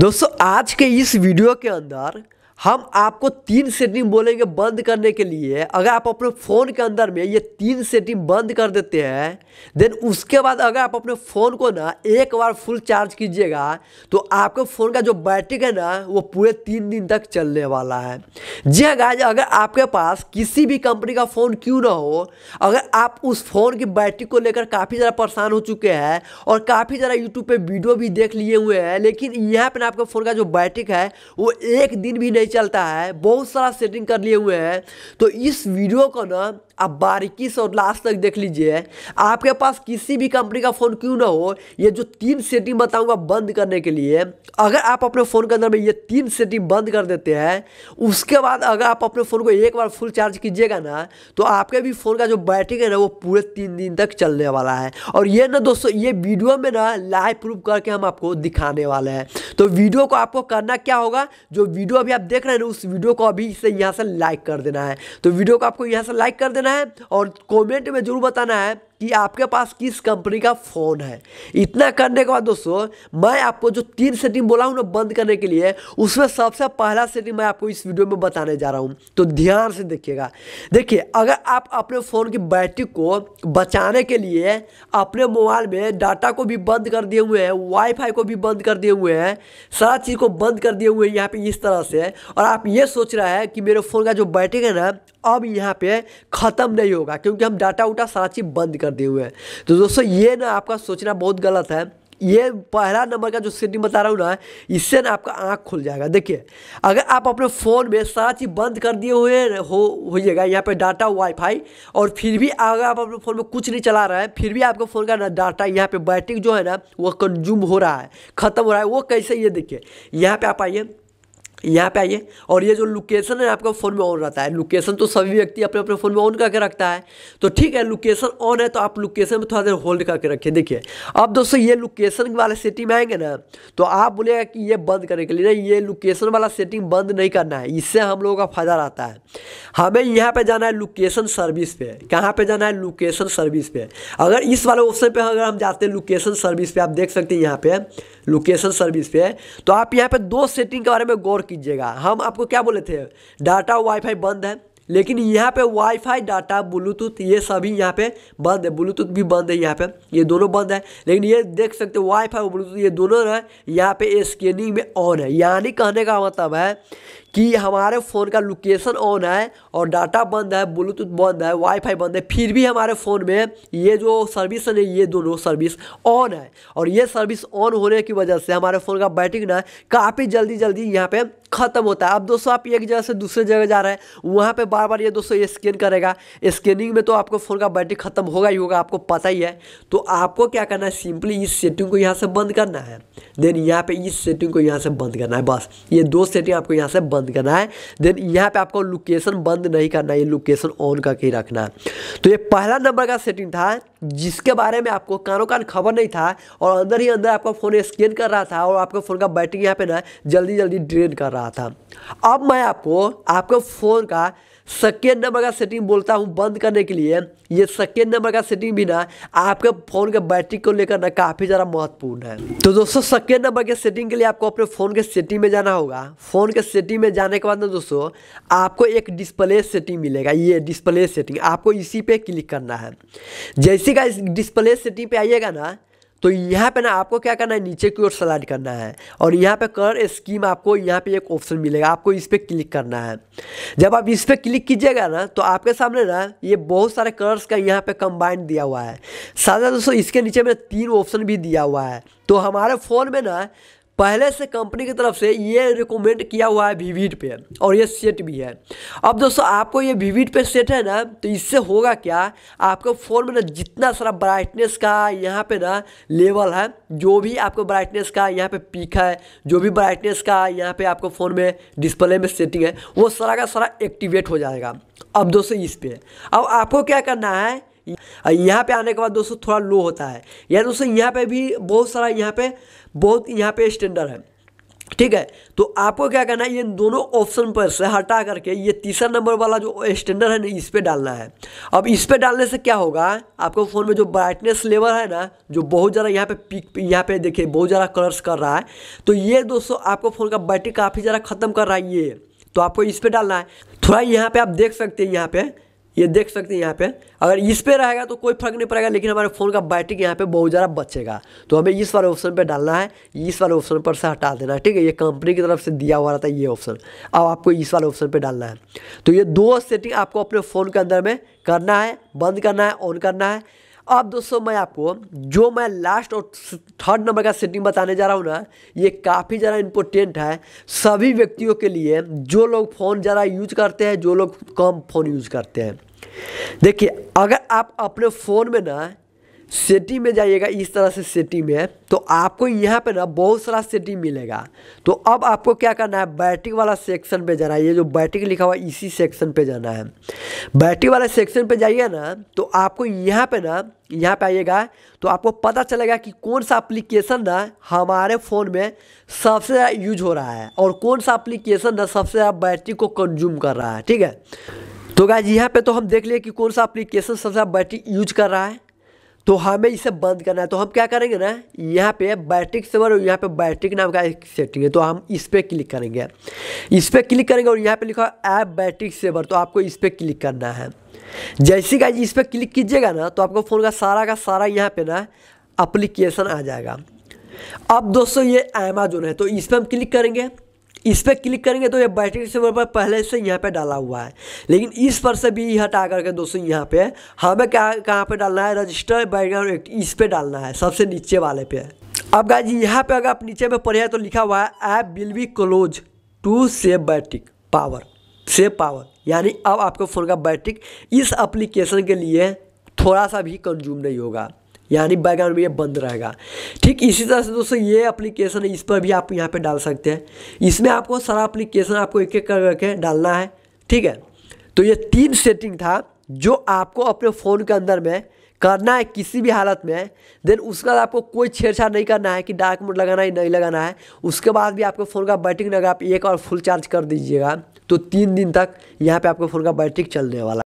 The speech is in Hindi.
दोस्तों आज के इस वीडियो के अंदर हम आपको तीन सेटिंग बोलेंगे बंद करने के लिए अगर आप अपने फ़ोन के अंदर में ये तीन सेटिंग बंद कर देते हैं देन उसके बाद अगर आप अपने फ़ोन को ना एक बार फुल चार्ज कीजिएगा तो आपके फ़ोन का जो बैटरी है ना वो पूरे तीन दिन तक चलने वाला है जी हाँ गाय अगर आपके पास किसी भी कंपनी का फ़ोन क्यों ना हो अगर आप उस फ़ोन की बैटरी को लेकर काफ़ी ज़्यादा परेशान हो चुके हैं और काफ़ी ज़्यादा यूट्यूब पर वीडियो भी देख लिए हुए हैं लेकिन यहाँ पर आपके फ़ोन का जो बैटरी है वो एक दिन भी नहीं चलता है बहुत सारा सेटिंग कर लिए हुए हैं तो इस वीडियो को ना आप बारीकी से और लास्ट तक देख लीजिए आपके पास किसी भी कंपनी का फ़ोन क्यों ना हो ये जो तीन सेटिंग बताऊंगा बंद करने के लिए अगर आप अपने फ़ोन के अंदर में ये तीन सेटिंग बंद कर देते हैं उसके बाद अगर आप अपने फ़ोन को एक बार फुल चार्ज कीजिएगा ना तो आपके भी फ़ोन का जो बैटरी है ना वो पूरे तीन दिन तक चलने वाला है और ये ना दोस्तों ये वीडियो में ना लाइव प्रूफ करके हम आपको दिखाने वाले हैं तो वीडियो को आपको करना क्या होगा जो वीडियो अभी आप देख रहे हैं ना उस वीडियो को अभी से यहाँ से लाइक कर देना है तो वीडियो को आपको यहाँ से लाइक कर देना है और कमेंट में जरूर बताना है कि आपके पास किस कंपनी का फ़ोन है इतना करने के बाद दोस्तों मैं आपको जो तीन सेटिंग बोला हूँ ना बंद करने के लिए उसमें सबसे पहला सेटिंग मैं आपको इस वीडियो में बताने जा रहा हूँ तो ध्यान से देखिएगा देखिए अगर आप अपने फ़ोन की बैटरी को बचाने के लिए अपने मोबाइल में डाटा को भी बंद कर दिए हुए हैं वाईफाई को भी बंद कर दिए हुए हैं सारा चीज़ को बंद कर दिए हुए हैं यहाँ पे इस तरह से और आप ये सोच रहा है कि मेरे फ़ोन का जो बैटरी है ना अब यहाँ पे ख़त्म नहीं होगा क्योंकि हम डाटा उटा सारा चीज़ बंद कर करते हुए तो दोस्तों ये ना आपका सोचना बहुत गलत है ये पहला नंबर का जो सिटी बता रहा हूँ ना इससे ना आपका आँख खुल जाएगा देखिए अगर आप अपने फ़ोन में सारा चीज़ बंद कर दिए हुए हो होइएगा यहाँ पे डाटा वाईफाई और फिर भी अगर आप अपने फ़ोन में कुछ नहीं चला रहे हैं फिर भी आपके फ़ोन का ना डाटा यहाँ पे बैटरी जो है ना वो कंज्यूम हो रहा है ख़त्म हो रहा है वो कैसे ये देखिए यहाँ पर आप आइए यहाँ पे आइए और ये जो लोकेशन है आपका फ़ोन में ऑन रहता है लोकेशन तो सभी व्यक्ति अपने अपने फ़ोन में ऑन करके रखता है तो ठीक है लोकेशन ऑन है तो आप लोकेशन में थोड़ा देर होल्ड करके रखिए देखिए अब दोस्तों ये लोकेशन वाले सेटिंग में आएंगे ना तो आप बोलेगा कि ये बंद करने के लिए ना ये लोकेशन वाला सेटिंग बंद नहीं करना है इससे हम लोगों का फ़ायदा रहता है हमें यहाँ पर जाना है लोकेशन सर्विस पे कहाँ पर जाना है लोकेशन सर्विस पे अगर इस वाले ऑप्शन पर अगर हम जाते हैं लोकेशन सर्विस पे आप देख सकते हैं यहाँ पे लोकेशन सर्विस पे तो आप यहाँ पे दो सेटिंग के बारे में गौर कीजिएगा हम आपको क्या बोले थे डाटा वाईफाई बंद है लेकिन यहाँ पे वाईफाई डाटा ब्लूटूथ ये सभी यहाँ पे बंद है ब्लूटूथ भी बंद है यहाँ पे ये दोनों बंद है लेकिन ये देख सकते हो वाईफाई और ब्लूटूथ ये दोनों है यहाँ पे स्कैनिंग में ऑन है यानी कहने का मतलब है कि हमारे फ़ोन का लोकेशन ऑन है और डाटा बंद है ब्लूटूथ बंद है वाईफाई बंद है फिर भी हमारे फ़ोन में ये जो सर्विस है ये दोनों सर्विस ऑन है और ये सर्विस ऑन होने की वजह से हमारे फ़ोन का बैटरी ना काफ़ी जल्दी जल्दी यहाँ पर खत्म होता है अब दोस्तों आप एक जगह से दूसरे जगह जा रहे हैं वहाँ पे बार बार ये दोस्तों ये स्कैन करेगा स्कैनिंग में तो आपको फ़ोन का बैटरी खत्म होगा ही होगा आपको पता ही है तो आपको क्या करना है सिंपली इस सेटिंग को यहाँ से बंद करना है देन यहाँ पे इस सेटिंग को यहाँ से बंद करना है बस ये दो सेटिंग आपको यहाँ से बंद करना है देन यहाँ पे आपको लोकेशन बंद नहीं करना है ये लोकेशन ऑन करके ही रखना है तो ये पहला नंबर का सेटिंग था जिसके बारे में आपको कानों कान खबर नहीं था और अंदर ही अंदर आपका फ़ोन स्कैन कर रहा था और आपका फ़ोन का बैटरी यहाँ पे ना जल्दी जल्दी ड्रेन कर रहा था अब मैं आपको आपके फ़ोन का सेकेंड नंबर का सेटिंग बोलता हूँ बंद करने के लिए ये सेकेंड नंबर का सेटिंग भी ना आपके फ़ोन के बैटरी को लेकर ना काफ़ी ज़्यादा महत्वपूर्ण है तो दोस्तों सेकेंड नंबर के सेटिंग के लिए आपको अपने फ़ोन के सेटिंग में जाना होगा फ़ोन के सेटिंग में जाने के बाद ना दोस्तों आपको एक डिस्प्ले सेटिंग मिलेगा ये डिस्प्ले सेटिंग आपको इसी पर क्लिक करना है जैसे का डिस्प्ले सेटिंग पर आइएगा ना तो यहाँ पे ना आपको क्या करना है नीचे की ओर सलाइड करना है और यहाँ पे कलर स्कीम आपको यहाँ पे एक ऑप्शन मिलेगा आपको इस पर क्लिक करना है जब आप इस पर क्लिक कीजिएगा ना तो आपके सामने ना ये बहुत सारे कलर्स का यहाँ पे कंबाइंड दिया हुआ है साथ दोस्तों इसके नीचे में तीन ऑप्शन भी दिया हुआ है तो हमारे फ़ोन में ना पहले से कंपनी की तरफ से ये रिकमेंड किया हुआ है वीवीट पे और ये सेट भी है अब दोस्तों आपको ये वीवीट पे सेट है ना तो इससे होगा क्या आपको फ़ोन में ना जितना सारा ब्राइटनेस का यहाँ पे ना लेवल है जो भी आपको ब्राइटनेस का यहाँ पे पीक है जो भी ब्राइटनेस का यहाँ पे आपको फ़ोन में डिस्प्ले में सेटिंग है वो सारा का सारा एक्टिवेट हो जाएगा अब दोस्तों इस पर अब आपको क्या करना है यहाँ पे आने के बाद दोस्तों थोड़ा लो होता है या दोस्तों यहाँ पे भी बहुत सारा यहाँ पे बहुत यहाँ पे स्टैंडर्ड है ठीक है तो आपको क्या करना है ये दोनों ऑप्शन पर से हटा करके ये तीसरा नंबर वाला जो स्टैंडर्ड है ना इस पर डालना है अब इस पर डालने से क्या होगा आपको फ़ोन में जो ब्राइटनेस लेवल है ना जो बहुत ज़्यादा यहाँ पे पिक यहाँ पे देखिए बहुत ज़्यादा कलर्स कर रहा है तो ये दोस्तों आपको फ़ोन का बैटरी काफ़ी ज़्यादा ख़त्म कर रहा है ये तो आपको इस पर डालना है थोड़ा यहाँ पर आप देख सकते हैं यहाँ पर ये देख सकते हैं यहाँ पे अगर इस पे रहेगा तो कोई फर्क नहीं पड़ेगा लेकिन हमारे फ़ोन का बैटरी यहाँ पे बहुत ज़्यादा बचेगा तो हमें इस वाले ऑप्शन पे डालना है इस वाले ऑप्शन पर से हटा देना है ठीक है ये कंपनी की तरफ से दिया हुआ रहता है ये ऑप्शन अब आपको इस वाले ऑप्शन पर डालना है तो ये दो सेटिंग आपको अपने फ़ोन के अंदर में करना है बंद करना है ऑन करना है अब दोस्तों मैं आपको जो मैं लास्ट और थर्ड नंबर का सेटिंग बताने जा रहा हूँ ना ये काफ़ी ज़्यादा इंपॉर्टेंट है सभी व्यक्तियों के लिए जो लोग फ़ोन ज़्यादा यूज करते हैं जो लोग कम फ़ोन यूज करते हैं देखिए अगर आप अपने फ़ोन में ना सिटी में जाइएगा इस तरह से सिटी में तो आपको यहाँ पे ना बहुत सारा सिटी मिलेगा तो अब आपको क्या करना है बैटिंग वाला सेक्शन पे जाना है ये जो बैटिंग लिखा हुआ है इसी सेक्शन पे जाना है बैटिंग वाला सेक्शन पे जाइए ना तो आपको यहाँ पे ना यहाँ पे आइएगा तो आपको पता चलेगा कि कौन सा एप्लीकेशन ना हमारे फ़ोन में सबसे ज़्यादा यूज हो रहा है और कौन सा एप्लीकेशन ना सबसे ज़्यादा बैटरी को कंज्यूम कर रहा है ठीक है तो गाय यहाँ पे तो हम देख लिए कि कौन सा एप्लीकेशन सबसे ज़्यादा बैटरी यूज कर रहा है तो हमें इसे बंद करना है तो हम क्या करेंगे ना यहाँ पे बैटिक सेवर और यहाँ पे बैटिक नाम का एक सेटिंग है तो हम इस पर क्लिक करेंगे इस पर क्लिक करेंगे और यहाँ पे लिखा ऐप बैटिक सेवर तो आपको इस पर क्लिक करना है जैसे का इस पर क्लिक कीजिएगा ना तो आपको फ़ोन का सारा का सारा यहाँ पे ना अप्लीकेशन आ जाएगा अब दोस्तों ये अमेजोन है तो इस पर हम क्लिक करेंगे इस पर क्लिक करेंगे तो ये बैटरी सेवर पर पहले से यहाँ पे डाला हुआ है लेकिन इस पर से भी हटा करके दोस्तों यहाँ पे हमें क्या कहाँ पे डालना है रजिस्टर बैकग्राउंड एक्ट इस पर डालना है सबसे नीचे वाले पे अब गाय जी यहाँ पे अगर आप नीचे में पढ़े तो लिखा हुआ है app will be close to save battery power save power यानी अब आपके फ़ोन का बैटरी इस अप्लीकेशन के लिए थोड़ा सा भी कंज्यूम नहीं होगा यानी बैकग्राउंड भी ये बंद रहेगा ठीक इसी तरह से दोस्तों ये एप्लीकेशन है इस पर भी आप यहाँ पे डाल सकते हैं इसमें आपको सारा एप्लीकेशन आपको एक एक कर करके डालना है ठीक है तो ये तीन सेटिंग था जो आपको अपने फ़ोन के अंदर में करना है किसी भी हालत में देन उसके बाद आपको कोई छेड़छाड़ नहीं करना है कि डार्क मोड लगाना है नहीं लगाना है उसके बाद भी आपके फ़ोन का बैटरी अगर आप एक और फुल चार्ज कर दीजिएगा तो तीन दिन तक यहाँ पे आपके फ़ोन का बैटरी चलने वाला